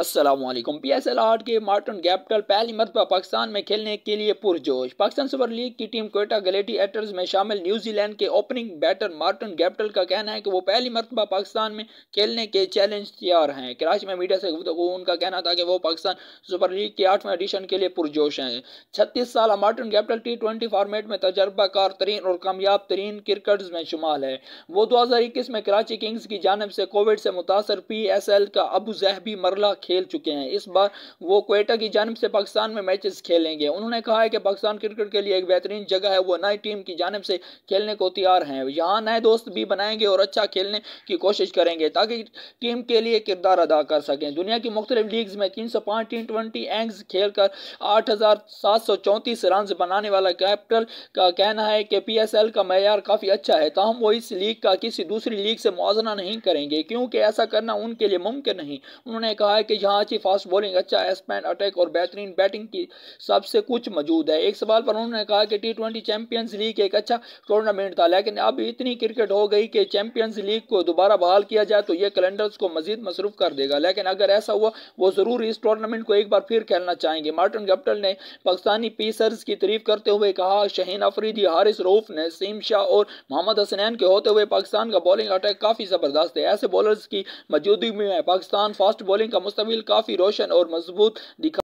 Aslam P S L आर के Martin Guptill पहली मरतबा पाकिस्तान में खेलने के लिए पुरजोश पाकिस्तान सुपर लीग की टीम कोयटा गलेटी एटर्स में शामिल न्यूजीलैंड के ओपनिंग बैटर मार्टन गैप्टल का कहना है कि वो पहली मरतबा पाकिस्तान में खेलने के चैलेंज तैयार हैं कराची में मीडिया से गुफ्तु उनका कहना था कि वो पाकिस्तान सुपर लीग के आठवें एडिशन के लिए पुरजोश हैं छत्तीस साल Martin Guptill T twenty format में तजर्बाकार तरीन और कामयाब तरीन क्रिकेट में शुमाल है वो दो हज़ार इक्कीस में कराची किंग्स की जानब से कोविड से मुतासर पी एस एल का अबू जहबी मरला खेल चुके हैं इस बार वो कोयटा की जानब से पाकिस्तान में मैचेस खेलेंगे उन्होंने कहा है कि पाकिस्तान क्रिकेट के लिए एक बेहतरीन जगह है वो नई टीम की जानब से खेलने को तैयार हैं यहाँ नए दोस्त भी बनाएंगे और अच्छा खेलने की कोशिश करेंगे ताकि टीम के लिए किरदार अदा कर सकें दुनिया की मुख्तलिफ लीग्स में तीन सौ पाँच टी ट्वेंटी एंग्स खेल कर आठ हज़ार सात सौ चौंतीस रन बनाने वाला कैप्टन का कहना है कि पी एस एल का मैार काफ़ी अच्छा है तहम वो इस लीग का किसी दूसरी लीग से मुआजना नहीं करेंगे क्योंकि ऐसा करना उनके लिए मुमकिन नहीं उन्होंने कहा है कि कि यहाँ अच्छी फास्ट बॉलिंग अच्छा स्पैन अटैक और बेहतरीन बैटिंग की सबसे कुछ मौजूद है एक सवाल पर उन्होंने कहा कि टी ट्वेंटी चैंपियंस लीग एक अच्छा टूर्नामेंट था लेकिन अब इतनी क्रिकेट हो गई कि चैंपियंस लीग को दोबारा बहाल किया जाए तो यह कैलेंडर्स को मजीद मसरूफ कर देगा लेकिन अगर ऐसा हुआ वो ज़रूर इस टूर्नामेंट को एक बार फिर खेलना चाहेंगे मार्टिन गप्टल ने पाकिस्तानी पीसर्स की तारीफ करते हुए कहा शहीन अफरीदी हारिस रूफ सीम शाह और मोहम्मद हसनैन के होते हुए पाकिस्तान का बॉलिंग अटैक काफ़ी ज़बरदस्त है ऐसे बॉलर्स की मौजूदगी में पाकिस्तान फास्ट बॉलिंग का मुस्त मुस्तबिल काफ़ी रोशन और मजबूत दिखा